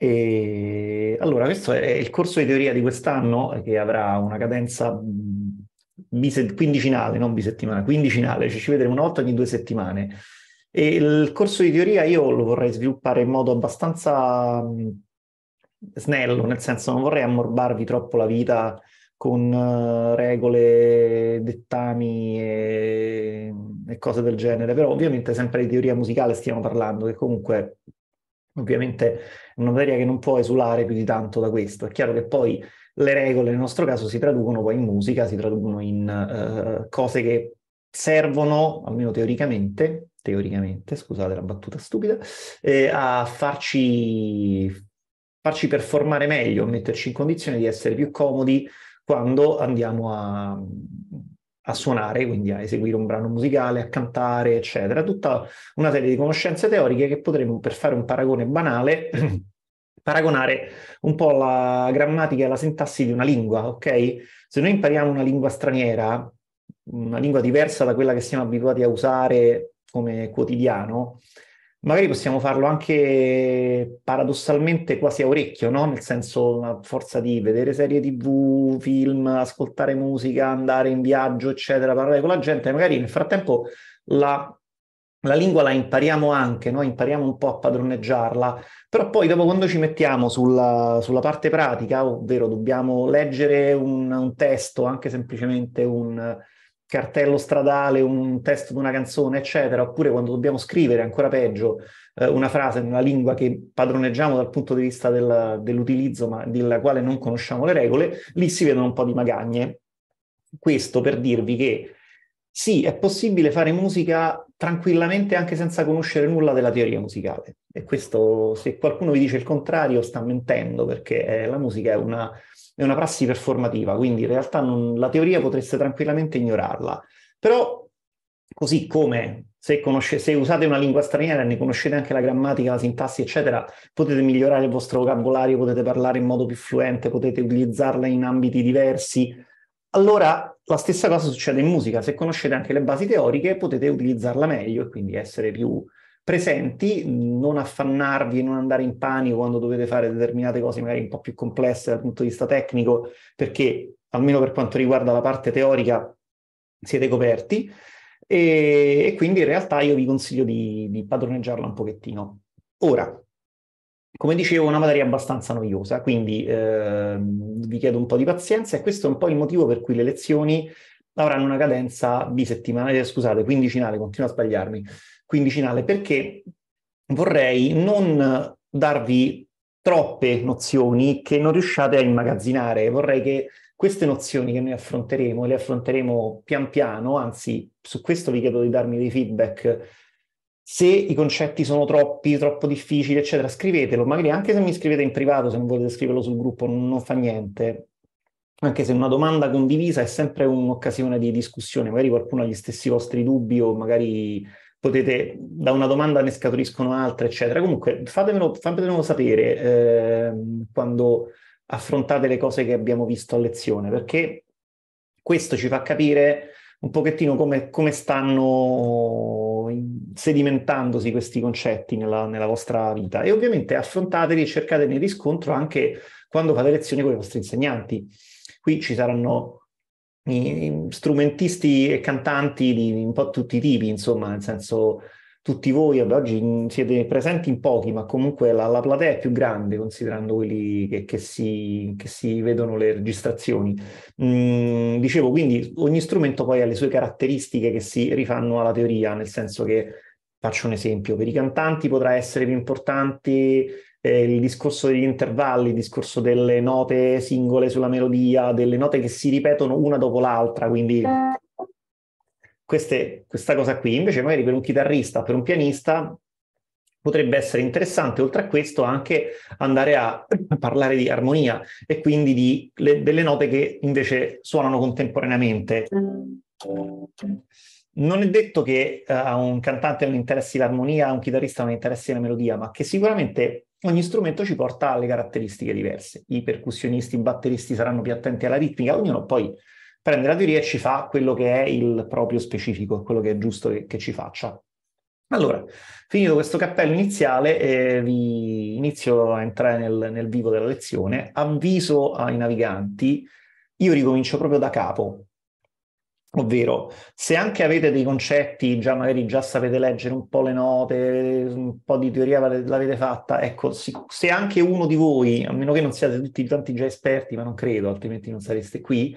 E allora, questo è il corso di teoria di quest'anno che avrà una cadenza mm, bise- quindicinale, non bisettimana, quindicinale, cioè ci vedremo una volta ogni due settimane. E il corso di teoria io lo vorrei sviluppare in modo abbastanza mm, snello, nel senso non vorrei ammorbarvi troppo la vita con eh, regole, dettami e, e cose del genere, però ovviamente sempre di teoria musicale stiamo parlando, che comunque Ovviamente è una materia che non può esulare più di tanto da questo. È chiaro che poi le regole nel nostro caso si traducono poi in musica, si traducono in uh, cose che servono, almeno teoricamente, teoricamente, scusate la battuta stupida, eh, a farci, farci performare meglio, metterci in condizione di essere più comodi quando andiamo a, a suonare, quindi a eseguire un brano musicale, a cantare, eccetera. Tutta una serie di conoscenze teoriche che potremmo, per fare un paragone banale, paragonare un po' la grammatica e la sintassi di una lingua, ok? Se noi impariamo una lingua straniera, una lingua diversa da quella che siamo abituati a usare come quotidiano, Magari possiamo farlo anche paradossalmente quasi a orecchio, no? Nel senso, a forza di vedere serie TV, film, ascoltare musica, andare in viaggio, eccetera, parlare con la gente, magari nel frattempo la, la lingua la impariamo anche, no? Impariamo un po' a padroneggiarla, però poi dopo quando ci mettiamo sulla, sulla parte pratica, ovvero dobbiamo leggere un, un testo, anche semplicemente un cartello stradale, un testo di una canzone, eccetera, oppure quando dobbiamo scrivere, ancora peggio, eh, una frase in una lingua che padroneggiamo dal punto di vista del, dell'utilizzo, ma della quale non conosciamo le regole, lì si vedono un po' di magagne. Questo per dirvi che sì, è possibile fare musica tranquillamente anche senza conoscere nulla della teoria musicale. E questo, se qualcuno vi dice il contrario, sta mentendo, perché eh, la musica è una è una prassi performativa, quindi in realtà non, la teoria potreste tranquillamente ignorarla. Però, così come se, conosce, se, usate una lingua straniera e ne conoscete anche la grammatica, la sintassi, eccetera, potete migliorare il vostro vocabolario, potete parlare in modo più fluente, potete utilizzarla in ambiti diversi. Allora, la stessa cosa succede in musica, se conoscete anche le basi teoriche potete utilizzarla meglio e quindi essere più presenti, non affannarvi, e non andare in panico quando dovete fare determinate cose magari un po' più complesse dal punto di vista tecnico, perché almeno per quanto riguarda la parte teorica siete coperti e, e quindi in realtà io vi consiglio di, di padroneggiarla un pochettino. Ora, come dicevo, una materia abbastanza noiosa, quindi eh, vi chiedo un po' di pazienza e questo è un po' il motivo per cui le lezioni avranno una cadenza bisettimanale, scusate, quindicinale, continuo a sbagliarmi, quindicinale, perché vorrei non darvi troppe nozioni che non riusciate a immagazzinare. Vorrei che queste nozioni che noi affronteremo, le affronteremo pian piano, anzi su questo vi chiedo di darmi dei feedback. Se i concetti sono troppi, troppo difficili, eccetera, scrivetelo, magari anche se mi scrivete in privato, se non volete scriverlo sul gruppo, non, non fa niente. Anche se una domanda condivisa è sempre un'occasione di discussione, magari qualcuno ha gli stessi vostri dubbi o magari potete, da una domanda ne scaturiscono altre, eccetera. Comunque fatemelo, fatemelo sapere eh, quando affrontate le cose che abbiamo visto a lezione, perché questo ci fa capire un pochettino come, come stanno sedimentandosi questi concetti nella, nella, vostra vita e ovviamente affrontateli e cercatene riscontro anche quando fate lezioni con i vostri insegnanti. Qui ci saranno strumentisti e cantanti di un po' tutti i tipi, insomma, nel senso tutti voi oggi siete presenti in pochi, ma comunque la, la platea è più grande considerando quelli che, che, si, che si, vedono le registrazioni. Mm, dicevo, quindi ogni strumento poi ha le sue caratteristiche che si rifanno alla teoria, nel senso che, faccio un esempio, per i cantanti potrà essere più importante eh, il discorso degli intervalli, il discorso delle note singole sulla melodia, delle note che si ripetono una dopo l'altra, quindi queste, questa cosa qui invece magari per un chitarrista, per un pianista potrebbe essere interessante, oltre a questo, anche andare a parlare di armonia e quindi di le, delle note che invece suonano contemporaneamente. Non è detto che eh, a un cantante non interessi l'armonia, a un chitarrista non interessi la melodia, ma che sicuramente ogni strumento ci porta alle caratteristiche diverse. I percussionisti, i batteristi saranno più attenti alla ritmica, ognuno poi prende la teoria e ci fa quello che è il proprio specifico, quello che è giusto che, che ci faccia. Allora, finito questo cappello iniziale, eh, vi inizio a entrare nel, nel vivo della lezione. Avviso ai naviganti, io ricomincio proprio da capo, Ovvero, se anche avete dei concetti, già magari già sapete leggere un po' le note, un po' di teoria l'avete fatta, ecco, se anche uno di voi, a meno che non siate tutti tanti già esperti, ma non credo, altrimenti non sareste qui,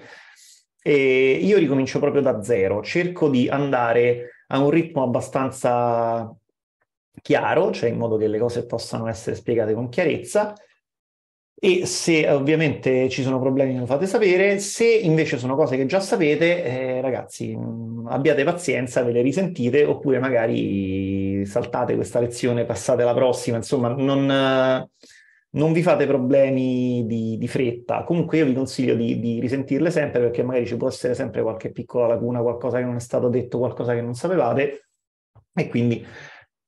eh, io ricomincio proprio da zero, cerco di andare a un ritmo abbastanza chiaro, cioè in modo che le cose possano essere spiegate con chiarezza, e se eh, ovviamente ci sono problemi lo fate sapere, se invece sono cose che già sapete, eh, ragazzi, mh, mm, abbiate pazienza, ve le risentite oppure magari saltate questa lezione, passate alla prossima, insomma, non, eh, non vi fate problemi di, di, fretta. Comunque io vi consiglio di, di, risentirle sempre perché magari ci può essere sempre qualche piccola lacuna, qualcosa che non è stato detto, qualcosa che non sapevate e quindi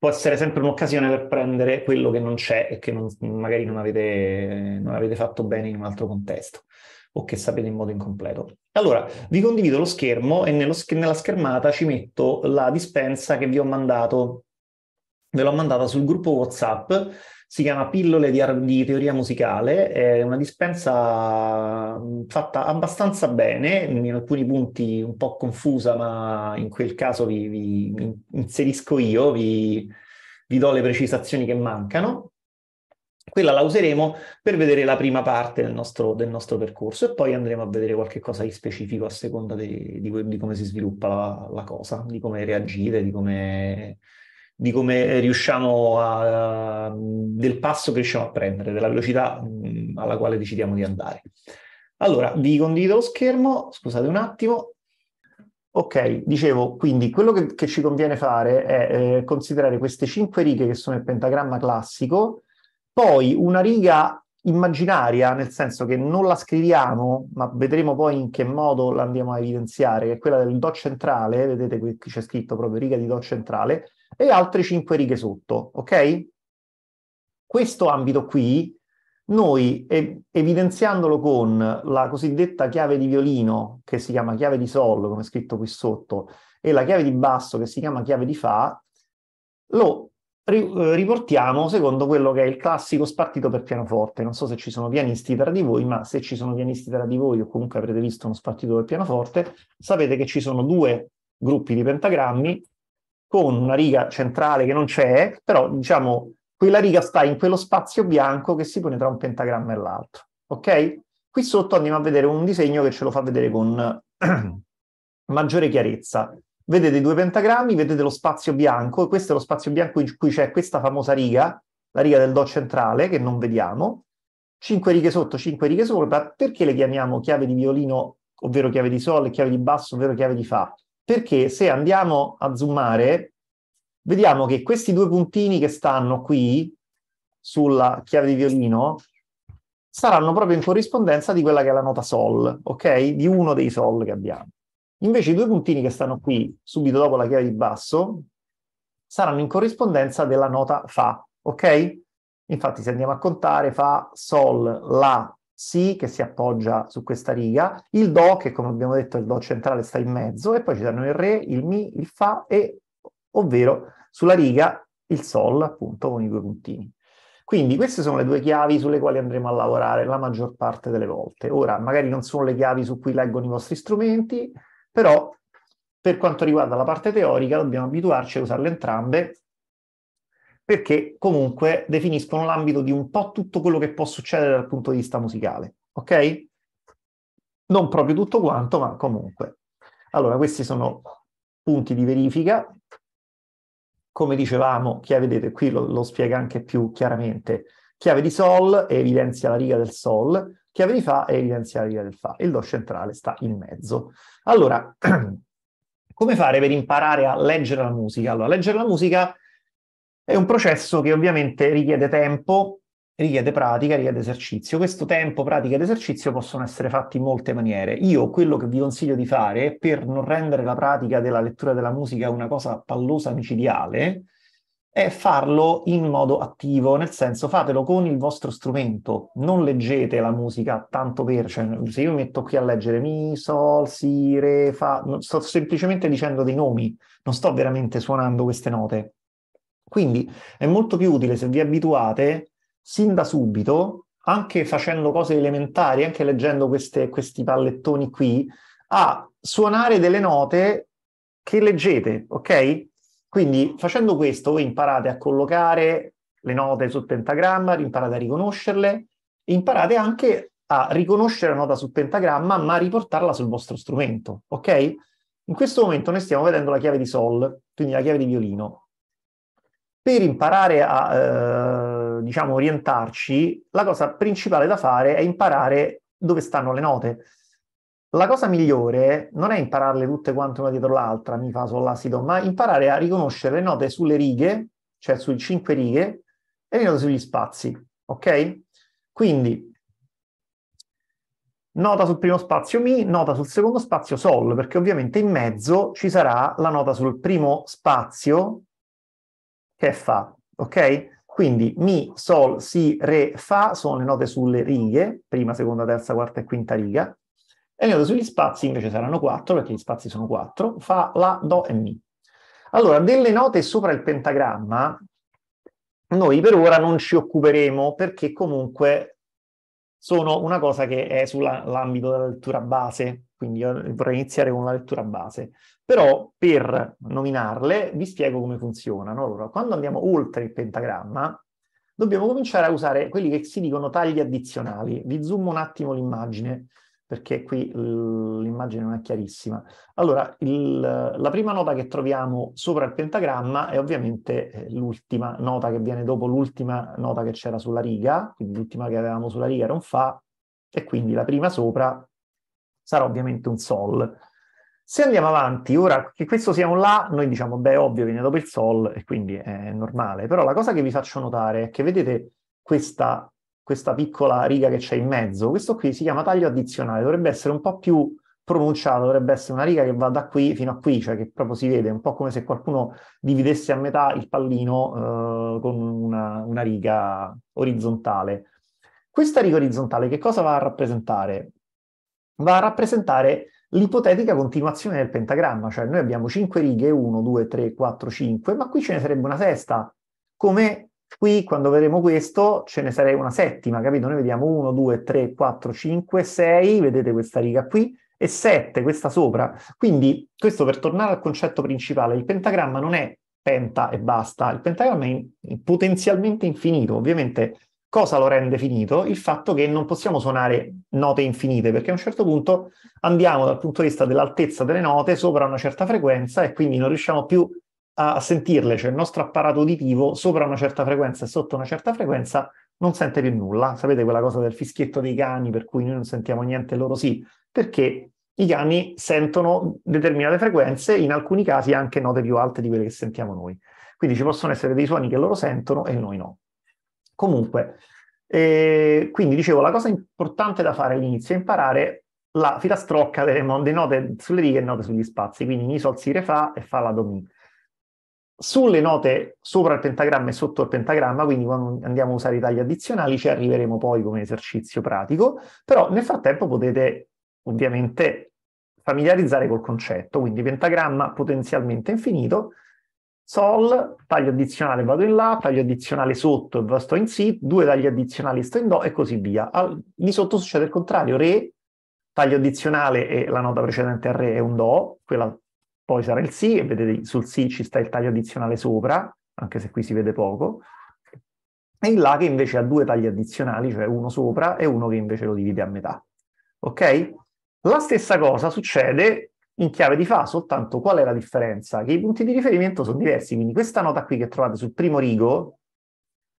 può essere sempre un'occasione per prendere quello che non c'è e che non, magari non avete, non avete fatto bene in un altro contesto o che sapete in modo incompleto. Allora, vi condivido lo schermo e nello, nella schermata ci metto la dispensa che vi ho mandato. Ve l'ho mandata sul gruppo WhatsApp si chiama Pillole di, di, teoria musicale, è una dispensa mm, fatta abbastanza bene, in alcuni punti un po' confusa, ma in quel caso vi, vi inserisco io, vi, vi, do le precisazioni che mancano. Quella la useremo per vedere la prima parte del nostro, del nostro percorso e poi andremo a vedere qualche cosa di specifico a seconda di, di, di come si sviluppa la, la cosa, di come reagire, di come di come riusciamo a, mm, del passo che riusciamo a prendere, della velocità mm, alla quale decidiamo di andare. Allora, vi condivido lo schermo, scusate un attimo. Ok, dicevo, quindi quello che, che ci conviene fare è eh, considerare queste cinque righe che sono il pentagramma classico, poi una riga immaginaria, nel senso che non la scriviamo, ma vedremo poi in che modo la andiamo a evidenziare, che è quella del Do centrale, vedete qui c'è scritto proprio riga di Do centrale, e altre 5 righe sotto, ok? Questo ambito qui, noi evidenziandolo con la cosiddetta chiave di violino, che si chiama chiave di sol, come scritto qui sotto, e la chiave di basso, che si chiama chiave di fa, lo eh, riportiamo secondo quello che è il classico spartito per pianoforte. Non so se ci sono pianisti tra di voi, ma se ci sono pianisti tra di voi o comunque avrete visto uno spartito per pianoforte, sapete che ci sono due gruppi di pentagrammi con una riga centrale che non c'è, però diciamo quella riga sta in quello spazio bianco che si pone tra un pentagramma e l'altro. Ok? Qui sotto andiamo a vedere un disegno che ce lo fa vedere con maggiore chiarezza. Vedete i due pentagrammi, vedete lo spazio bianco, e questo è lo spazio bianco in cui c'è questa famosa riga, la riga del Do centrale, che non vediamo. Cinque righe sotto, cinque righe sopra. Perché le chiamiamo chiave di violino, ovvero chiave di Sol, chiave di Basso, ovvero chiave di Fa? perché se andiamo a zoomare, vediamo che questi due puntini che stanno qui sulla chiave di violino saranno proprio in corrispondenza di quella che è la nota Sol, ok? Di uno dei Sol che abbiamo. Invece i due puntini che stanno qui, subito dopo la chiave di basso, saranno in corrispondenza della nota Fa, ok? Infatti se andiamo a contare Fa, Sol, La, si che si appoggia su questa riga, il do che come abbiamo detto il do centrale sta in mezzo e poi ci danno il re, il mi, il fa e ovvero sulla riga il sol appunto con i due puntini. Quindi queste sono le due chiavi sulle quali andremo a lavorare la maggior parte delle volte. Ora, magari non sono le chiavi su cui leggono i vostri strumenti, però per quanto riguarda la parte teorica dobbiamo abituarci a usarle entrambe perché comunque definiscono l'ambito di un po' tutto quello che può succedere dal punto di vista musicale, ok? Non proprio tutto quanto, ma comunque. Allora, questi sono punti di verifica. Come dicevamo, chiave, vedete, qui lo, lo spiega anche più chiaramente. Chiave di Sol evidenzia la riga del Sol, chiave di Fa evidenzia la riga del Fa. Il Do centrale sta in mezzo. Allora, come fare per imparare a leggere la musica? Allora, leggere la musica è un processo che ovviamente richiede tempo, richiede pratica, richiede esercizio. Questo tempo, pratica ed esercizio possono essere fatti in molte maniere. Io quello che vi consiglio di fare per non rendere la pratica della lettura della musica una cosa pallosa micidiale è farlo in modo attivo, nel senso fatelo con il vostro strumento, non leggete la musica tanto per, cioè se io mi metto qui a leggere mi, sol, si, re, fa, sto semplicemente dicendo dei nomi, non sto veramente suonando queste note. Quindi è molto più utile se vi abituate sin da subito, anche facendo cose elementari, anche leggendo queste, questi pallettoni qui, a suonare delle note che leggete, ok? Quindi facendo questo voi imparate a collocare le note sul pentagramma, imparate a riconoscerle, imparate anche a riconoscere la nota sul pentagramma ma a riportarla sul vostro strumento, ok? In questo momento noi stiamo vedendo la chiave di Sol, quindi la chiave di violino per imparare a eh, diciamo, orientarci, la cosa principale da fare è imparare dove stanno le note. La cosa migliore non è impararle tutte quante una dietro l'altra, mi fa sollassito, ma imparare a riconoscere le note sulle righe, cioè sui cinque righe, e le note sugli spazi, ok? Quindi, nota sul primo spazio Mi, nota sul secondo spazio Sol, perché ovviamente in mezzo ci sarà la nota sul primo spazio che è Fa, ok? Quindi Mi, Sol, Si, Re, Fa sono le note sulle righe, prima, seconda, terza, quarta e quinta riga, e le note sugli spazi invece saranno quattro, perché gli spazi sono quattro, Fa, La, Do e Mi. Allora, delle note sopra il pentagramma, noi per ora non ci occuperemo, perché comunque sono una cosa che è sull'ambito della lettura base, quindi io vorrei iniziare con una lettura base. Però per nominarle vi spiego come funzionano. Allora, quando andiamo oltre il pentagramma, dobbiamo cominciare a usare quelli che si dicono tagli addizionali. Vi zoom un attimo l'immagine, perché qui l'immagine non è chiarissima. Allora, il, la prima nota che troviamo sopra il pentagramma è ovviamente eh, l'ultima nota che viene dopo l'ultima nota che c'era sulla riga, quindi l'ultima che avevamo sulla riga era un Fa, e quindi la prima sopra sarà ovviamente un sol. Se andiamo avanti, ora che questo sia un La, noi diciamo, beh, ovvio, viene dopo il Sol e quindi è normale, però la cosa che vi faccio notare è che vedete questa, questa piccola riga che c'è in mezzo, questo qui si chiama taglio addizionale, dovrebbe essere un po' più pronunciato, dovrebbe essere una riga che va da qui fino a qui, cioè che proprio si vede, un po' come se qualcuno dividesse a metà il pallino eh, con una, una riga orizzontale. Questa riga orizzontale che cosa va a rappresentare? va a rappresentare l'ipotetica continuazione del pentagramma, cioè noi abbiamo cinque righe, 1, 2, 3, 4, 5, ma qui ce ne sarebbe una sesta, come qui quando vedremo questo ce ne sarebbe una settima, capito? Noi vediamo 1, 2, 3, 4, 5, 6, vedete questa riga qui, e 7, questa sopra. Quindi questo per tornare al concetto principale, il pentagramma non è penta e basta, il pentagramma è in, potenzialmente infinito, ovviamente Cosa lo rende finito? Il fatto che non possiamo suonare note infinite, perché a un certo punto andiamo dal punto di vista dell'altezza delle note sopra una certa frequenza e quindi non riusciamo più a sentirle, cioè il nostro apparato uditivo sopra una certa frequenza e sotto una certa frequenza non sente più nulla. Sapete quella cosa del fischietto dei cani per cui noi non sentiamo niente, loro sì, perché i cani sentono determinate frequenze, in alcuni casi anche note più alte di quelle che sentiamo noi. Quindi ci possono essere dei suoni che loro sentono e noi no. Comunque, eh, quindi dicevo, la cosa importante da fare all'inizio è imparare la filastrocca delle mon- note sulle righe e note sugli spazi, quindi mi, sol, si, re, fa e fa la do, mi. Sulle note sopra il pentagramma e sotto il pentagramma, quindi quando andiamo a usare i tagli addizionali, ci arriveremo poi come esercizio pratico, però nel frattempo potete ovviamente familiarizzare col concetto, quindi pentagramma potenzialmente infinito, sol, taglio addizionale vado in là, taglio addizionale sotto e sto in si, due tagli addizionali sto in do e così via. Al, lì sotto succede il contrario, re, taglio addizionale e la nota precedente al re è un do, quella poi sarà il si e vedete sul si ci sta il taglio addizionale sopra, anche se qui si vede poco, e il la che invece ha due tagli addizionali, cioè uno sopra e uno che invece lo divide a metà. Ok? La stessa cosa succede in chiave di fa soltanto qual è la differenza, che i punti di riferimento sono diversi, quindi questa nota qui che trovate sul primo rigo,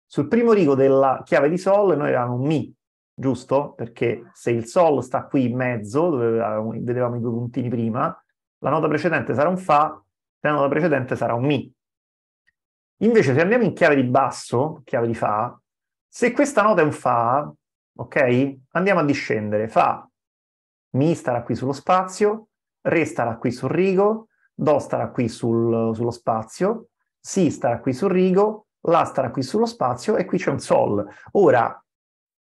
sul primo rigo della chiave di sol noi avevamo un mi, giusto? Perché se il sol sta qui in mezzo, dove avevamo, vedevamo i due puntini prima, la nota precedente sarà un fa, la nota precedente sarà un mi. Invece se andiamo in chiave di basso, chiave di fa, se questa nota è un fa, ok? Andiamo a discendere, fa, mi starà qui sullo spazio, Re starà qui sul rigo, Do starà qui sul, sullo spazio, Si starà qui sul rigo, La starà qui sullo spazio e qui c'è un Sol. Ora,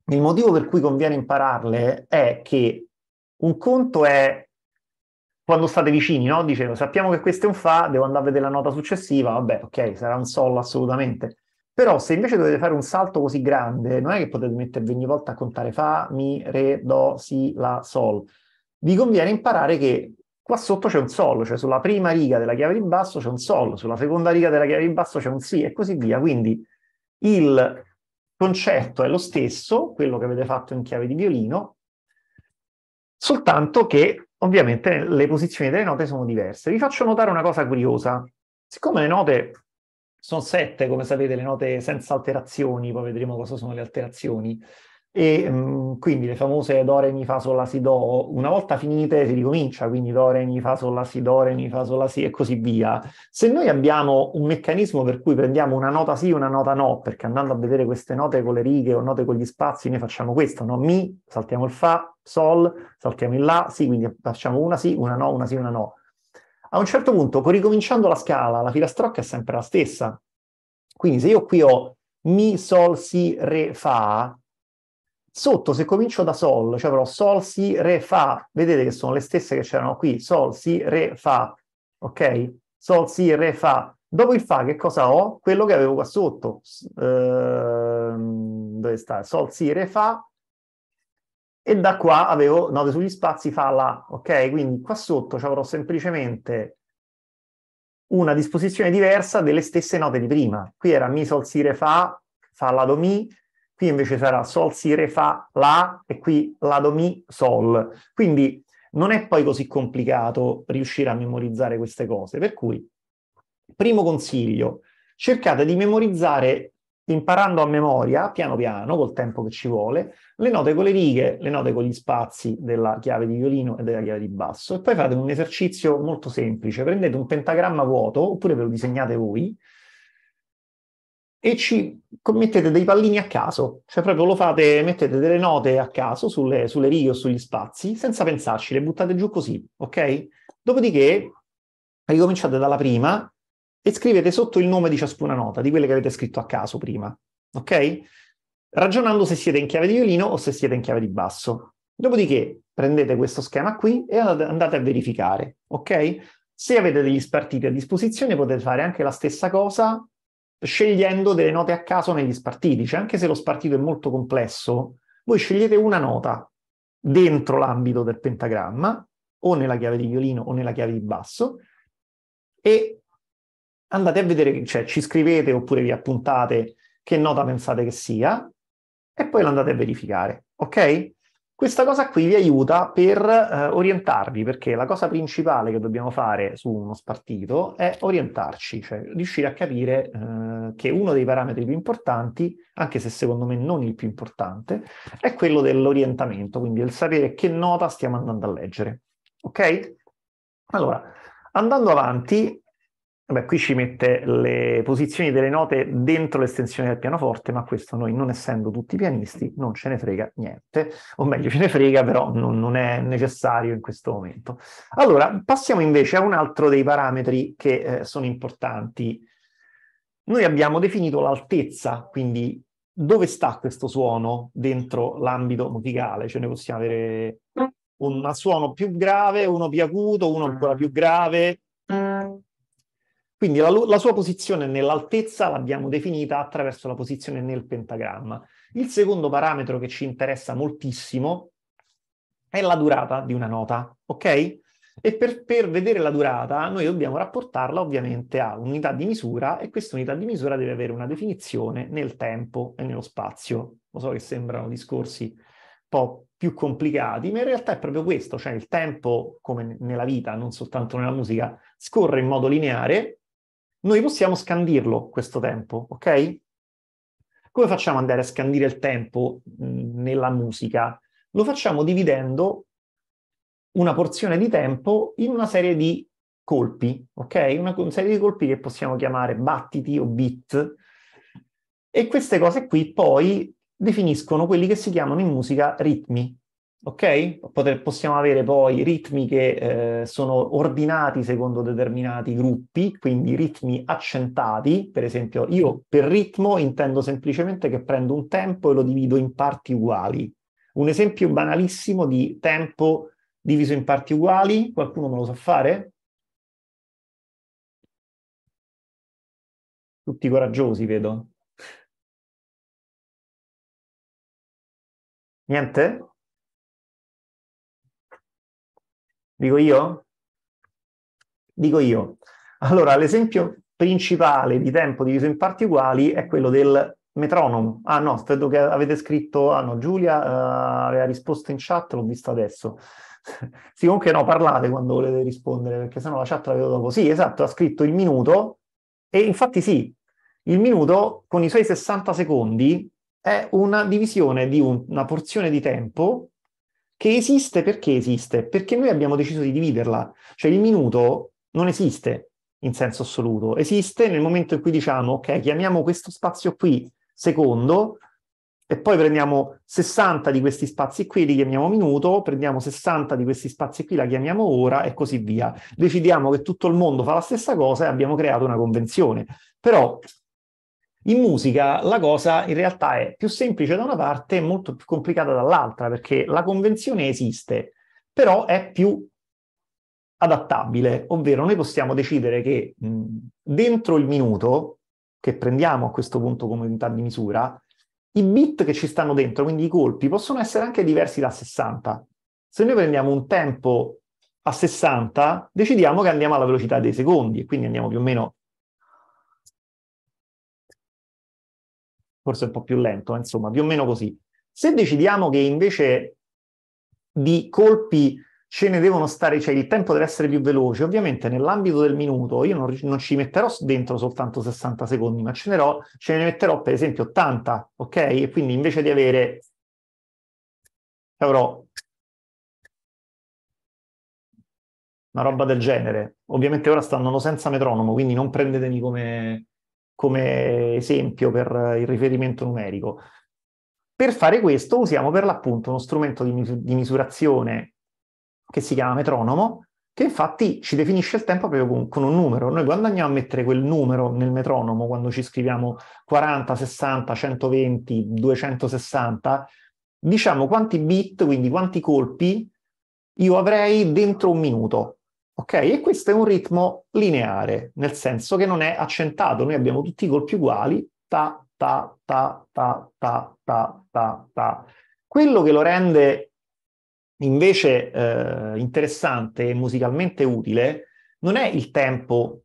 il motivo per cui conviene impararle è che un conto è quando state vicini, no? Dicevo, sappiamo che questo è un Fa, devo andare a vedere la nota successiva, vabbè, ok, sarà un Sol assolutamente. Però se invece dovete fare un salto così grande, non è che potete mettervi ogni volta a contare Fa, Mi, Re, Do, Si, La, Sol vi conviene imparare che qua sotto c'è un sol, cioè sulla prima riga della chiave di basso c'è un sol, sulla seconda riga della chiave di basso c'è un si e così via. Quindi il concetto è lo stesso, quello che avete fatto in chiave di violino, soltanto che ovviamente le posizioni delle note sono diverse. Vi faccio notare una cosa curiosa. Siccome le note sono sette, come sapete, le note senza alterazioni, poi vedremo cosa sono le alterazioni, e mh, quindi le famose Do, Re, Mi, Fa, Sol, La, Si, Do, una volta finite si ricomincia, quindi Do, Re, Mi, Fa, Sol, La, Si, Do, Re, Mi, Fa, Sol, La, Si e così via. Se noi abbiamo un meccanismo per cui prendiamo una nota sì e una nota no, perché andando a vedere queste note con le righe o note con gli spazi, noi facciamo questo, no? Mi, saltiamo il Fa, Sol, saltiamo il La, sì, quindi facciamo una sì, una no, una sì, una no. A un certo punto, ricominciando la scala, la filastrocca è sempre la stessa. Quindi se io qui ho Mi, Sol, Si, Re, Fa, Sotto se comincio da Sol, cioè però Sol, Si, Re, Fa, vedete che sono le stesse che c'erano qui, Sol, Si, Re, Fa, ok? Sol, Si, Re, Fa. Dopo il Fa che cosa ho? Quello che avevo qua sotto. Ehm, dove sta? Sol, Si, Re, Fa. E da qua avevo note sugli spazi, Fa, La, ok? Quindi qua sotto avrò semplicemente una disposizione diversa delle stesse note di prima. Qui era Mi, Sol, Si, Re, Fa, Fa, La, Do, Mi qui invece sarà Sol, Si, Re, Fa, La e qui La, Do, Mi, Sol. Quindi non è poi così complicato riuscire a memorizzare queste cose. Per cui, primo consiglio, cercate di memorizzare imparando a memoria, piano piano, col tempo che ci vuole, le note con le righe, le note con gli spazi della chiave di violino e della chiave di basso. E poi fate un esercizio molto semplice. Prendete un pentagramma vuoto, oppure ve lo disegnate voi, e ci mettete dei pallini a caso, cioè proprio lo fate, mettete delle note a caso sulle, sulle righe o sugli spazi, senza pensarci, le buttate giù così, ok? Dopodiché ricominciate dalla prima e scrivete sotto il nome di ciascuna nota, di quelle che avete scritto a caso prima, ok? Ragionando se siete in chiave di violino o se siete in chiave di basso. Dopodiché prendete questo schema qui e andate a verificare, ok? Se avete degli spartiti a disposizione potete fare anche la stessa cosa scegliendo delle note a caso negli spartiti. Cioè, anche se lo spartito è molto complesso, voi scegliete una nota dentro l'ambito del pentagramma, o nella chiave di violino o nella chiave di basso, e andate a vedere, cioè ci scrivete oppure vi appuntate che nota pensate che sia, e poi l'andate a verificare, ok? Questa cosa qui vi aiuta per eh, orientarvi, perché la cosa principale che dobbiamo fare su uno spartito è orientarci, cioè riuscire a capire eh, che uno dei parametri più importanti, anche se secondo me non il più importante, è quello dell'orientamento, quindi il sapere che nota stiamo andando a leggere. Ok? Allora, andando avanti, Beh, qui ci mette le posizioni delle note dentro l'estensione del pianoforte, ma questo noi, non essendo tutti pianisti, non ce ne frega niente. O meglio, ce ne frega, però non, non è necessario in questo momento. Allora, passiamo invece a un altro dei parametri che eh, sono importanti. Noi abbiamo definito l'altezza, quindi dove sta questo suono dentro l'ambito musicale, Ce ne possiamo avere un suono più grave, uno più acuto, uno ancora più grave, quindi la, la sua posizione nell'altezza l'abbiamo definita attraverso la posizione nel pentagramma. Il secondo parametro che ci interessa moltissimo è la durata di una nota, ok? E per, per, vedere la durata noi dobbiamo rapportarla ovviamente a unità di misura e questa unità di misura deve avere una definizione nel tempo e nello spazio. Lo so che sembrano discorsi un po' più complicati, ma in realtà è proprio questo, cioè il tempo, come nella vita, non soltanto nella musica, scorre in modo lineare noi possiamo scandirlo questo tempo, ok? Come facciamo andare a scandire il tempo mm, nella musica? Lo facciamo dividendo una porzione di tempo in una serie di colpi, ok? Una, una, serie di colpi che possiamo chiamare battiti o beat. E queste cose qui poi definiscono quelli che si chiamano in musica ritmi, Ok? Potre, possiamo avere poi ritmi che eh, sono ordinati secondo determinati gruppi, quindi ritmi accentati, per esempio io per ritmo intendo semplicemente che prendo un tempo e lo divido in parti uguali. Un esempio banalissimo di tempo diviso in parti uguali, qualcuno me lo sa fare? Tutti coraggiosi, vedo. Niente? Dico io? Dico io. Allora, l'esempio principale di tempo diviso in parti uguali è quello del metronomo. Ah no, credo che avete scritto, ah no, Giulia uh, aveva risposto in chat, l'ho visto adesso. sì, comunque no, parlate quando volete rispondere, perché sennò la chat la vedo dopo. Sì, esatto, ha scritto il minuto, e infatti sì, il minuto con i suoi 60 secondi è una divisione di un, una porzione di tempo che esiste perché esiste? Perché noi abbiamo deciso di dividerla, cioè il minuto non esiste in senso assoluto, esiste nel momento in cui diciamo ok, chiamiamo questo spazio qui secondo e poi prendiamo 60 di questi spazi qui, li chiamiamo minuto, prendiamo 60 di questi spazi qui, la chiamiamo ora e così via. Decidiamo che tutto il mondo fa la stessa cosa e abbiamo creato una convenzione. Però in musica la cosa in realtà è più semplice da una parte e molto più complicata dall'altra, perché la convenzione esiste, però è più adattabile, ovvero noi possiamo decidere che mh, dentro il minuto, che prendiamo a questo punto come unità di misura, i bit che ci stanno dentro, quindi i colpi, possono essere anche diversi da 60. Se noi prendiamo un tempo a 60, decidiamo che andiamo alla velocità dei secondi e quindi andiamo più o meno forse un po' più lento, insomma, più o meno così. Se decidiamo che invece di colpi ce ne devono stare, cioè il tempo deve essere più veloce, ovviamente nell'ambito del minuto io non, non ci metterò dentro soltanto 60 secondi, ma ce ne, ro, ce ne metterò per esempio 80, ok? E quindi invece di avere avrò una roba del genere. Ovviamente ora stanno senza metronomo, quindi non prendetemi come, come esempio per il riferimento numerico. Per fare questo usiamo per l'appunto uno strumento di, mis- di misurazione che si chiama metronomo, che infatti ci definisce il tempo proprio con, con, un numero. Noi quando andiamo a mettere quel numero nel metronomo, quando ci scriviamo 40, 60, 120, 260, diciamo quanti bit, quindi quanti colpi io avrei dentro un minuto. Ok? E questo è un ritmo lineare, nel senso che non è accentato. Noi abbiamo tutti i colpi uguali, ta, ta, ta, ta, ta, ta, ta, ta. Quello che lo rende invece eh, interessante e musicalmente utile non è il tempo,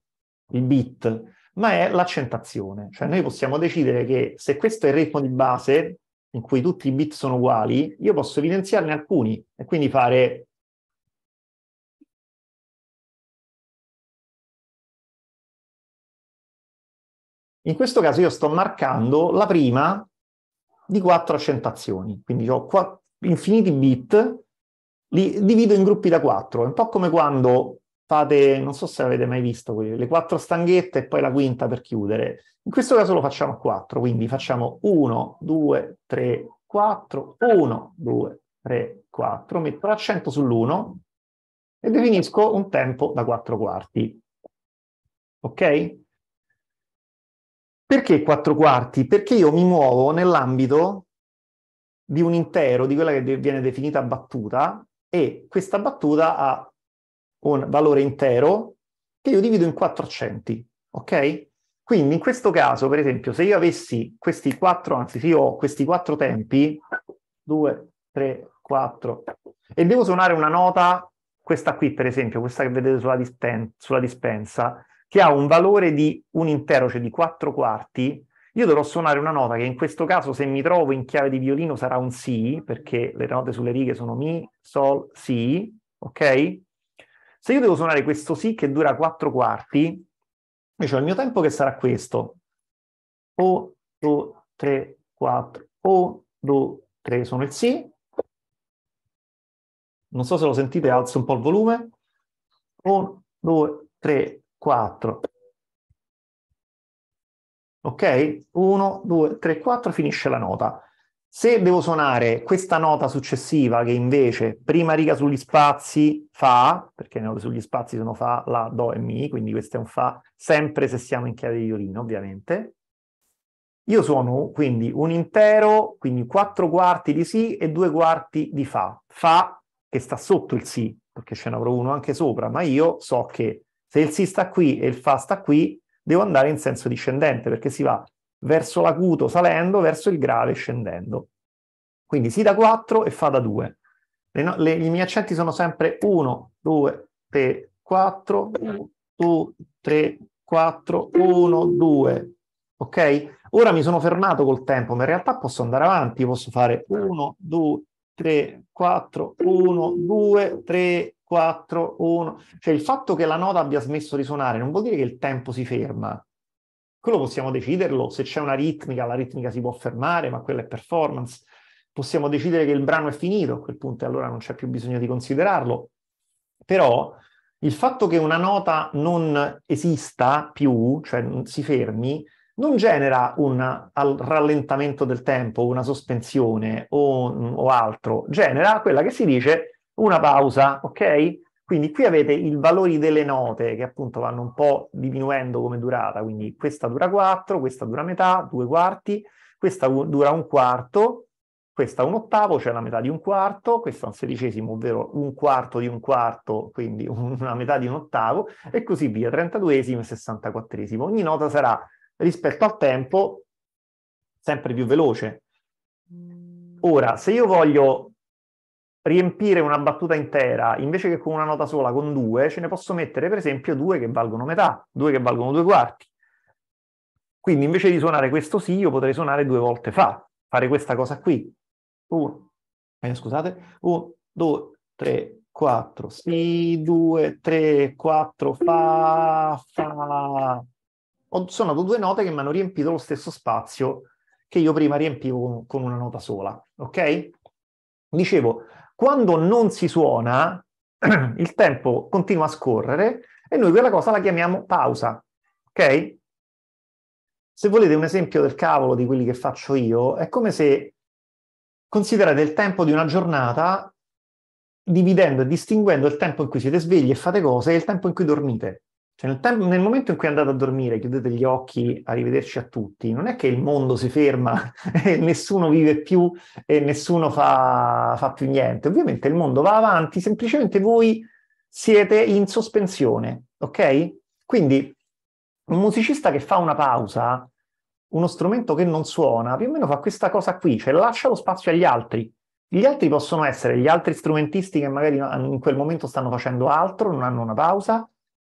il beat, ma è l'accentazione. Cioè noi possiamo decidere che se questo è il ritmo di base, in cui tutti i bit sono uguali, io posso evidenziarne alcuni e quindi fare In questo caso io sto marcando la prima di quattro accentazioni, quindi ho quattro, infiniti bit, li divido in gruppi da quattro, è un po' come quando fate, non so se avete mai visto, le quattro stanghette e poi la quinta per chiudere. In questo caso lo facciamo a quattro, quindi facciamo 1, 2, 3, 4, 1, 2, 3, 4, metto l'accento sull'1 e definisco un tempo da quattro quarti. Ok? Perché quattro quarti? Perché io mi muovo nell'ambito di un intero, di quella che viene definita battuta, e questa battuta ha un valore intero che io divido in quattro accenti, ok? Quindi in questo caso, per esempio, se io avessi questi quattro, anzi se io ho questi quattro tempi, 2, 3, 4, e devo suonare una nota, questa qui per esempio, questa che vedete sulla, dispen- sulla dispensa, che ha un valore di un intero, cioè di quattro quarti, io dovrò suonare una nota che in questo caso se mi trovo in chiave di violino sarà un Si, perché le note sulle righe sono Mi, Sol, Si, ok? Se io devo suonare questo Si che dura quattro quarti, invece ho il mio tempo che sarà questo. O, 2, 3, 4, O, 2, 3 sono il Si. Non so se lo sentite, alzo un po' il volume. O, 2, 3, 4. Ok? 1, 2, 3, 4 finisce la nota. Se devo suonare questa nota successiva che invece prima riga sugli spazi fa, perché le note sugli spazi sono fa, la, do e mi, quindi questo è un fa, sempre se siamo in chiave di violino ovviamente, io suono quindi un intero, quindi 4 quarti di si e 2 quarti di fa. Fa che sta sotto il si, perché ce n'avrò uno anche sopra, ma io so che se il si sta qui e il fa sta qui, devo andare in senso discendente perché si va verso l'acuto salendo, verso il grave scendendo. Quindi si da 4 e fa da 2. Le, le, I miei accenti sono sempre 1, 2, 3, 4, 2, 3, 4, 1, 2. Ok? Ora mi sono fermato col tempo, ma in realtà posso andare avanti, posso fare 1, 2, 3, 4, 1, 2, 3, 4, 1. Cioè il fatto che la nota abbia smesso di suonare non vuol dire che il tempo si ferma. Quello possiamo deciderlo, se c'è una ritmica, la ritmica si può fermare, ma quella è performance. Possiamo decidere che il brano è finito a quel punto e allora non c'è più bisogno di considerarlo. Però il fatto che una nota non esista più, cioè si fermi, non genera un rallentamento del tempo, una sospensione o, o altro, genera quella che si dice una pausa, ok? Quindi qui avete i valori delle note che appunto vanno un po' diminuendo come durata, quindi questa dura 4, questa dura metà, due quarti, questa dura un quarto, questa un ottavo, cioè la metà di un quarto, questo è un sedicesimo, ovvero un quarto di un quarto, quindi una metà di un ottavo, e così via, 32 e 64esimo. Ogni nota sarà rispetto al tempo sempre più veloce. Mm. Ora, se io voglio riempire una battuta intera invece che con una nota sola, con due, ce ne posso mettere per esempio due che valgono metà, due che valgono due quarti. Quindi invece di suonare questo sì, io potrei suonare due volte fa, fare questa cosa qui. Uno, eh, scusate, uno, due, tre, quattro, si, due, tre, quattro, fa, fa. Ho suonato due note che mi hanno riempito lo stesso spazio che io prima riempivo con una nota sola, ok? Dicevo, quando non si suona, il tempo continua a scorrere e noi quella cosa la chiamiamo pausa. Ok? Se volete un esempio del cavolo di quelli che faccio io, è come se considerate il tempo di una giornata dividendo e distinguendo il tempo in cui siete svegli e fate cose e il tempo in cui dormite. Cioè nel, tempo, nel, momento in cui andate a dormire, chiudete gli occhi, arrivederci a tutti, non è che il mondo si ferma e nessuno vive più e nessuno fa, fa più niente. Ovviamente il mondo va avanti, semplicemente voi siete in sospensione, ok? Quindi un musicista che fa una pausa, uno strumento che non suona, più o meno fa questa cosa qui, cioè lascia lo spazio agli altri. Gli altri possono essere gli altri strumentisti che magari in quel momento stanno facendo altro, non hanno una pausa,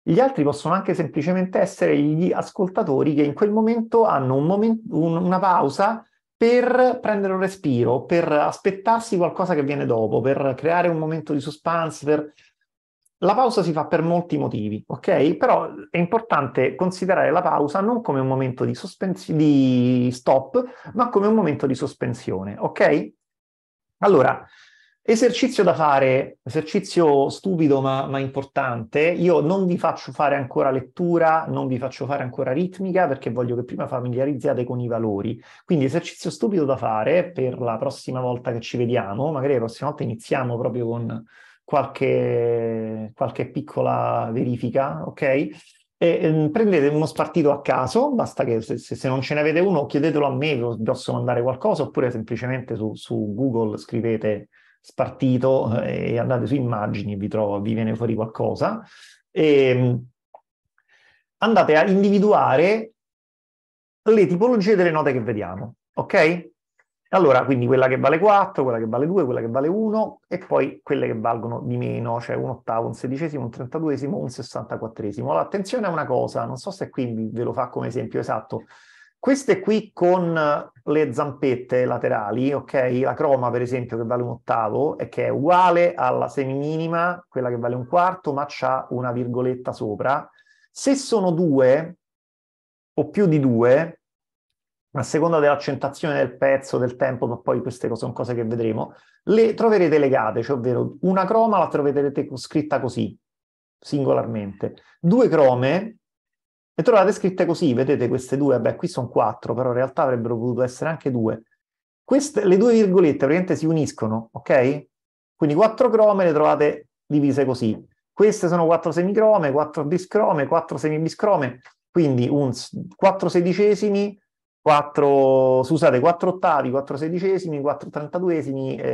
gli altri possono anche semplicemente essere gli ascoltatori che in quel momento hanno un moment- un- una pausa per prendere un respiro, per aspettarsi qualcosa che viene dopo, per creare un momento di suspense, per... La pausa si fa per molti motivi, ok? Però è importante considerare la pausa non come un momento di, sospens- di stop, ma come un momento di sospensione, ok? Allora, Esercizio da fare, esercizio stupido ma, ma, importante. Io non vi faccio fare ancora lettura, non vi faccio fare ancora ritmica perché voglio che prima familiarizziate con i valori. Quindi esercizio stupido da fare per la prossima volta che ci vediamo. Magari la prossima volta iniziamo proprio con qualche, qualche piccola verifica, ok? E, eh, prendete uno spartito a caso, basta che se, se, non ce ne avete uno chiedetelo a me, vi posso mandare qualcosa oppure semplicemente su, su Google scrivete spartito eh, e andate su immagini, vi, trovo, vi viene fuori qualcosa. E ehm, andate a individuare le tipologie delle note che vediamo, ok? Allora, quindi quella che vale 4, quella che vale 2, quella che vale 1 e poi quelle che valgono di meno, cioè un ottavo, un sedicesimo, un trentaduesimo, un sessantaquattresimo. Allora, attenzione a una cosa, non so se qui ve lo fa come esempio esatto, queste qui con le zampette laterali, ok? La croma per esempio che vale un ottavo e che è uguale alla semiminima, quella che vale un quarto, ma c'ha una virgoletta sopra. Se sono due o più di due, a seconda dell'accentazione del pezzo, del tempo, ma poi queste cose sono cose che vedremo, le troverete legate, cioè ovvero una croma la troverete scritta così, singolarmente. Due crome e trovate scritte così, vedete queste due, beh qui sono quattro, però in realtà avrebbero potuto essere anche due. Queste, le due virgolette praticamente si uniscono, ok? Quindi quattro crome le trovate divise così. Queste sono quattro semicrome, quattro discrome, quattro semibiscrome, quindi un, quattro sedicesimi, quattro, scusate, quattro ottavi, quattro sedicesimi, quattro trentaduesimi e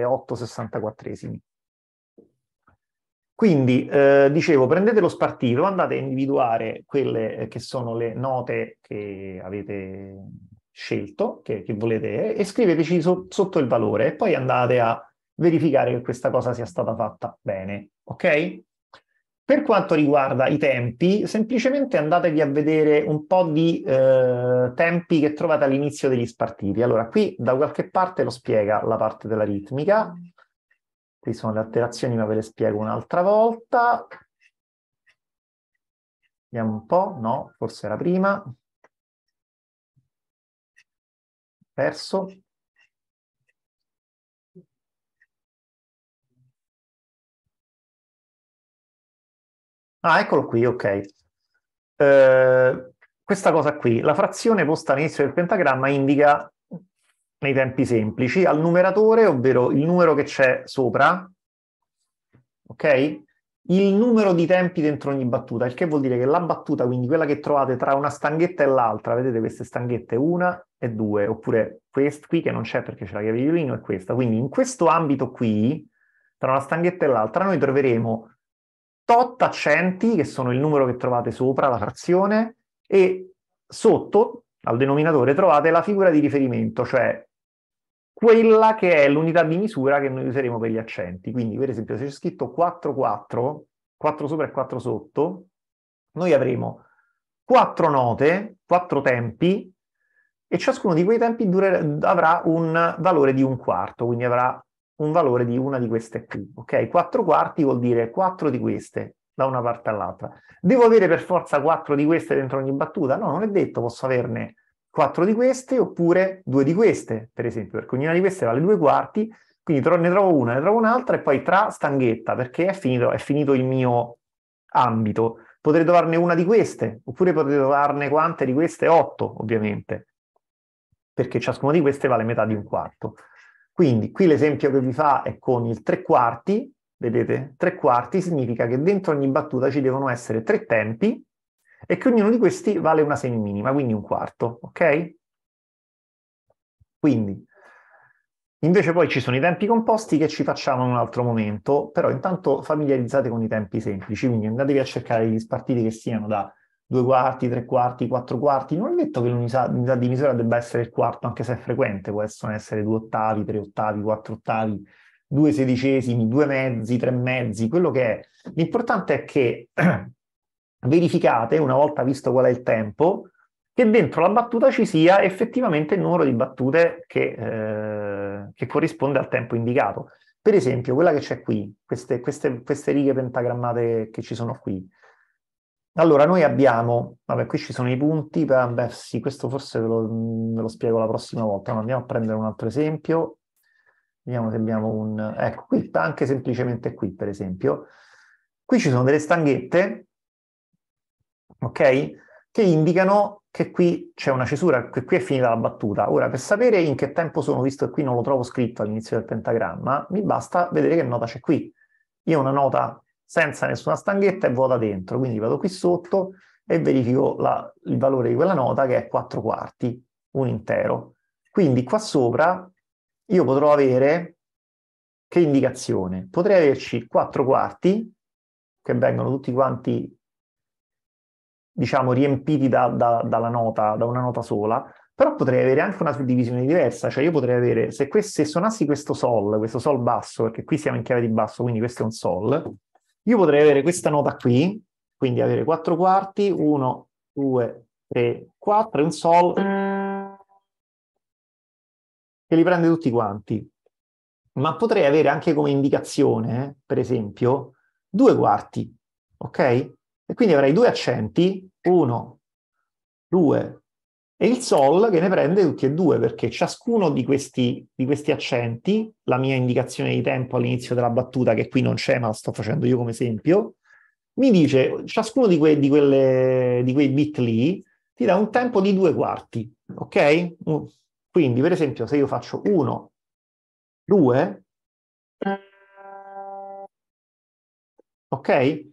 eh, otto sessantaquattresimi. Quindi, eh, dicevo, prendete lo spartito, andate a individuare quelle eh, che sono le note che avete scelto, che, che volete, e scriveteci so, sotto il valore e poi andate a verificare che questa cosa sia stata fatta bene, ok? Per quanto riguarda i tempi, semplicemente andatevi a vedere un po' di eh, tempi che trovate all'inizio degli spartiti. Allora, qui da qualche parte lo spiega la parte della ritmica, Qui sono le alterazioni, ma ve le spiego un'altra volta. Vediamo un po', no, forse era prima. Perso. Ah, eccolo qui, ok. Eh, questa cosa qui, la frazione posta all'inizio del pentagramma indica nei tempi semplici al numeratore, ovvero il numero che c'è sopra, ok? Il numero di tempi dentro ogni battuta, il che vuol dire che la battuta, quindi quella che trovate tra una stanghetta e l'altra, vedete queste stanghette, una e due, oppure questa qui che non c'è perché c'è la chiave di lino, è questa. Quindi in questo ambito qui, tra una stanghetta e l'altra, noi troveremo tot accenti, che sono il numero che trovate sopra, la frazione, e sotto al denominatore trovate la figura di riferimento, cioè quella che è l'unità di misura che noi useremo per gli accenti. Quindi, per esempio, se c'è scritto 4, 4, 4 sopra e 4 sotto, noi avremo 4 note, 4 tempi, e ciascuno di quei tempi durerà, avrà un valore di un quarto, quindi avrà un valore di una di queste qui, ok? 4 quarti vuol dire 4 di queste, da una parte all'altra. Devo avere per forza 4 di queste dentro ogni battuta? No, non è detto, posso averne 4 di queste oppure 2 di queste, per esempio, perché ognuna di queste vale 2 quarti, quindi ne trovo una, ne trovo un'altra e poi tra stanghetta, perché è finito, è finito il mio ambito. Potrei trovarne una di queste, oppure potrei trovarne quante di queste? 8, ovviamente, perché ciascuna di queste vale metà di un quarto. Quindi qui l'esempio che vi fa è con il 3 quarti, vedete? 3 quarti significa che dentro ogni battuta ci devono essere tre tempi, e che ognuno di questi vale una seminima, quindi un quarto, ok? Quindi, invece poi ci sono i tempi composti che ci facciamo in un altro momento, però intanto familiarizzate con i tempi semplici, quindi andatevi a cercare gli spartiti che siano da due quarti, tre quarti, quattro quarti, non è detto che l'unità di misura debba essere il quarto, anche se è frequente, possono essere due ottavi, tre ottavi, quattro ottavi, due sedicesimi, due mezzi, tre mezzi, quello che è. L'importante è che verificate, una volta visto qual è il tempo, che dentro la battuta ci sia effettivamente il numero di battute che, eh, che corrisponde al tempo indicato. Per esempio, quella che c'è qui, queste, queste, queste righe pentagrammate che ci sono qui. Allora, noi abbiamo, vabbè, qui ci sono i punti, beh, sì, questo forse ve lo, ve lo, spiego la prossima volta, ma andiamo a prendere un altro esempio. Vediamo se abbiamo un... Ecco, qui, anche semplicemente qui, per esempio. Qui ci sono delle stanghette ok? Che indicano che qui c'è una cesura, che qui è finita la battuta. Ora, per sapere in che tempo sono, visto che qui non lo trovo scritto all'inizio del pentagramma, mi basta vedere che nota c'è qui. Io ho una nota senza nessuna stanghetta e vuota dentro, quindi vado qui sotto e verifico la, il valore di quella nota che è 4 quarti, un intero. Quindi qua sopra io potrò avere che indicazione? Potrei averci 4 quarti, che vengono tutti quanti diciamo, riempiti da, da, dalla nota, da una nota sola, però potrei avere anche una suddivisione diversa, cioè io potrei avere, se, questo, se suonassi questo sol, questo sol basso, perché qui siamo in chiave di basso, quindi questo è un sol, io potrei avere questa nota qui, quindi avere quattro quarti, uno, due, tre, quattro, e un sol che li prende tutti quanti. Ma potrei avere anche come indicazione, per esempio, due quarti, ok? E quindi avrei due accenti, uno, due, e il sol che ne prende tutti e due, perché ciascuno di questi, di questi accenti, la mia indicazione di tempo all'inizio della battuta, che qui non c'è ma la sto facendo io come esempio, mi dice ciascuno di, que, di, quelle, di quei bit lì ti dà un tempo di due quarti, ok? Quindi per esempio se io faccio uno, due, ok?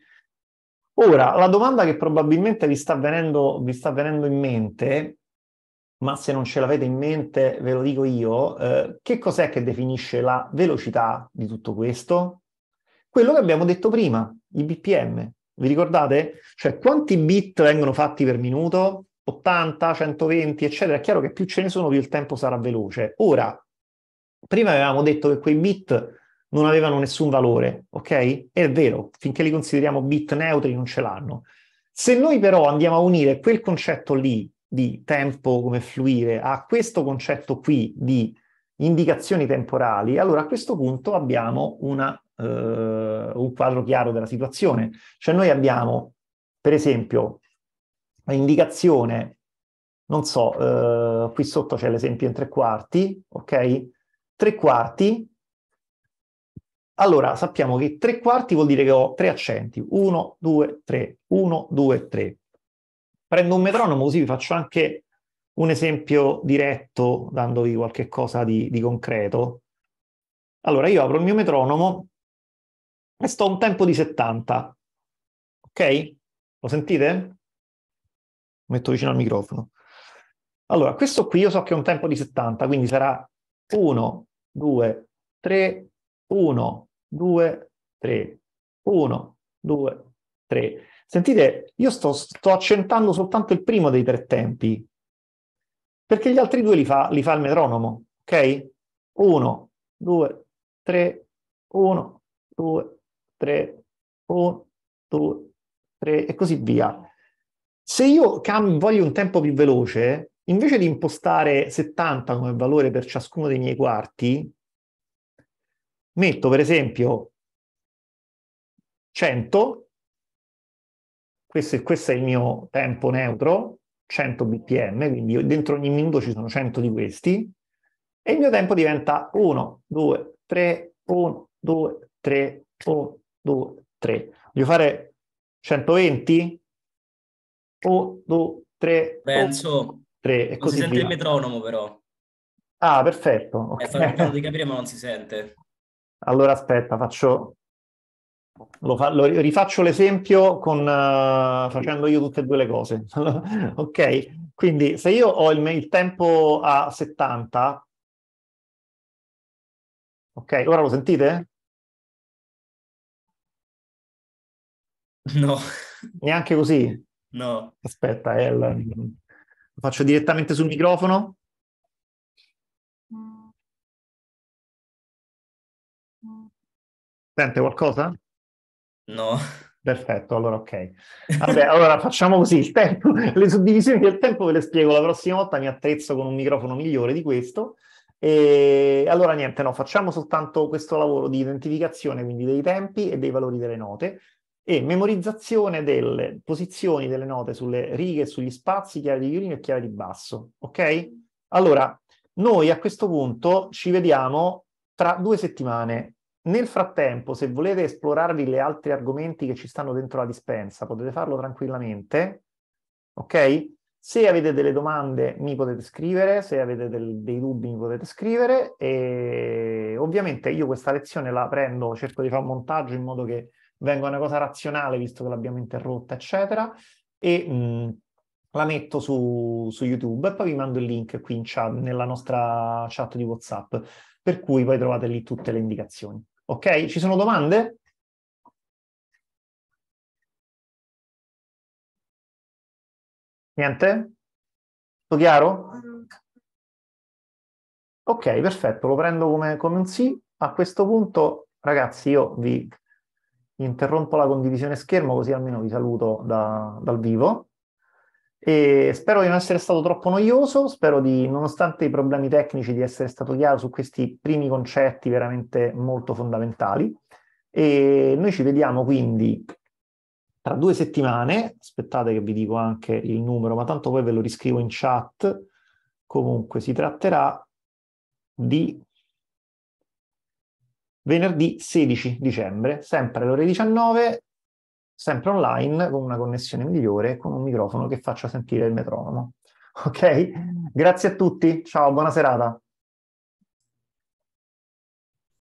Ora, la domanda che probabilmente vi sta, venendo, vi sta venendo, in mente, ma se non ce l'avete in mente ve lo dico io, eh, che cos'è che definisce la velocità di tutto questo? Quello che abbiamo detto prima, i BPM. Vi ricordate? Cioè quanti bit vengono fatti per minuto? 80, 120, eccetera. È chiaro che più ce ne sono, più il tempo sarà veloce. Ora, prima avevamo detto che quei bit non avevano nessun valore, ok? È vero, finché li consideriamo bit neutri non ce l'hanno. Se noi però andiamo a unire quel concetto lì di tempo come fluire a questo concetto qui di indicazioni temporali, allora a questo punto abbiamo una, eh, un quadro chiaro della situazione. Cioè noi abbiamo, per esempio, l'indicazione, non so, eh, qui sotto c'è l'esempio in tre quarti, ok? Tre quarti allora, sappiamo che tre quarti vuol dire che ho tre accenti. 1, 2, 3, 1, 2, 3. Prendo un metronomo, così vi faccio anche un esempio diretto, dandovi qualche cosa di, di concreto. Allora, io apro il mio metronomo e sto a un tempo di 70. Ok? Lo sentite? Metto vicino al microfono. Allora, questo qui io so che è un tempo di 70, quindi sarà 1, 2, 3, 1, 2, 3, 1, 2, 3. Sentite, io sto, sto, accentando soltanto il primo dei tre tempi, perché gli altri due li fa, li fa il metronomo, ok? 1, 2, 3, 1, 2, 3, 1, 2, 3 e così via. Se io cam- voglio un tempo più veloce, invece di impostare 70 come valore per ciascuno dei miei quarti, metto per esempio 100, questo, questo è il mio tempo neutro, 100 bpm, quindi dentro ogni minuto ci sono 100 di questi, e il mio tempo diventa 1, 2, 3, 1, 2, 3, 1, 2, 3. Voglio fare 120? 1, 2, 3, Penso. 3 e così Si sente via. il metronomo però. Ah, perfetto. Okay. Eh, sto cercando di capire ma non si sente. Allora aspetta, faccio... Lo, fa... lo rifaccio l'esempio con, eh, facendo io tutte e due le cose. ok, quindi se io ho il, il tempo a 70, ok, ora lo sentite? No. Neanche così? No. Aspetta, eh, lo faccio direttamente sul microfono. Sente qualcosa? No. Perfetto, allora ok. Vabbè, allora facciamo così, il tempo, le suddivisioni del tempo ve le spiego la prossima volta, mi attrezzo con un microfono migliore di questo. E allora niente, no, facciamo soltanto questo lavoro di identificazione, quindi dei tempi e dei valori delle note e memorizzazione delle posizioni delle note sulle righe e sugli spazi, chiave di violino e chiave di basso, ok? Allora, noi a questo punto ci vediamo tra due settimane nel frattempo, se volete esplorarvi gli altri argomenti che ci stanno dentro la dispensa, potete farlo tranquillamente, ok? Se avete delle domande mi potete scrivere, se avete del, dei dubbi mi potete scrivere e ovviamente io questa lezione la prendo, cerco di fare un montaggio in modo che venga una cosa razionale visto che l'abbiamo interrotta, eccetera, e mh, la metto su, su, YouTube e poi vi mando il link qui in chat, nella nostra chat di WhatsApp, per cui poi trovate lì tutte le indicazioni. Ok? Ci sono domande? Niente? Tutto chiaro? Ok, perfetto, lo prendo come, come un sì. A questo punto, ragazzi, io vi interrompo la condivisione schermo così almeno vi saluto da, dal vivo. E spero di non essere stato troppo noioso, spero di, nonostante i problemi tecnici, di essere stato chiaro su questi primi concetti veramente molto fondamentali. E noi ci vediamo quindi tra due settimane. Aspettate che vi dico anche il numero, ma tanto poi ve lo riscrivo in chat. Comunque si tratterà di venerdì 16 dicembre, sempre alle ore 19, sempre online, con una connessione migliore e con un microfono che faccia sentire il metronomo. Ok? Mm. Grazie a tutti, ciao, buona serata.